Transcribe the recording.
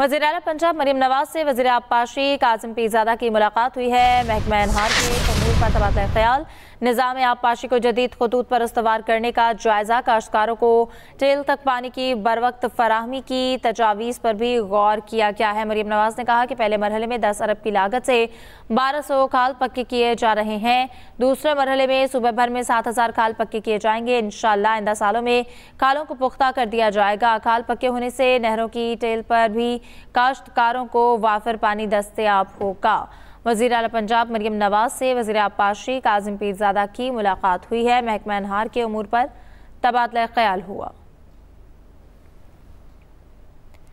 वजीर अल पंजाब मरीम नवाज से वजी आबपाशी काजम पीजादा की मुलाकात हुई है महकमा इनहार के अमूर पर तबादला ख्याल निज़ाम आबपाशी को जदीद खतूत पर उसवार करने का जायज़ा काश्तकारों को टेल तक पानी की बर वक्त फराहमी की तजावीज़ पर भी गौर किया गया है मरीम नवाज ने कहा कि पहले मरहले में दस अरब की लागत से बारह सौ खाल पक्के किए जा रहे हैं दूसरे मरहले में सुबह भर में सात हज़ार खाल पक्के किए जाएंगे इन आइंदा सालों में खालों को पुख्ता कर दिया जाएगा खाल पक्के होने से नहरों की टेल पर भी काश्तकारों को वाफर पानी दस्तियाब होगा वजीर अला पंजाब मरियम नवाज से वजीर आबपाशी काजिम पीरजादा की मुलाकात हुई है महकमा अनहार के अमूर पर तबादला ख्याल हुआ